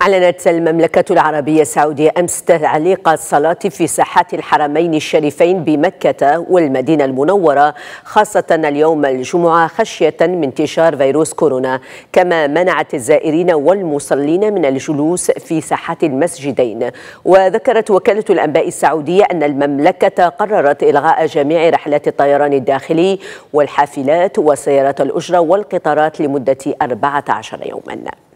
أعلنت المملكة العربية السعودية أمس تعليق الصلاة في ساحات الحرمين الشريفين بمكة والمدينة المنورة خاصة اليوم الجمعة خشية من انتشار فيروس كورونا كما منعت الزائرين والمصلين من الجلوس في ساحات المسجدين وذكرت وكالة الأنباء السعودية أن المملكة قررت إلغاء جميع رحلات الطيران الداخلي والحافلات وسيارات الأجرة والقطارات لمدة 14 يوماً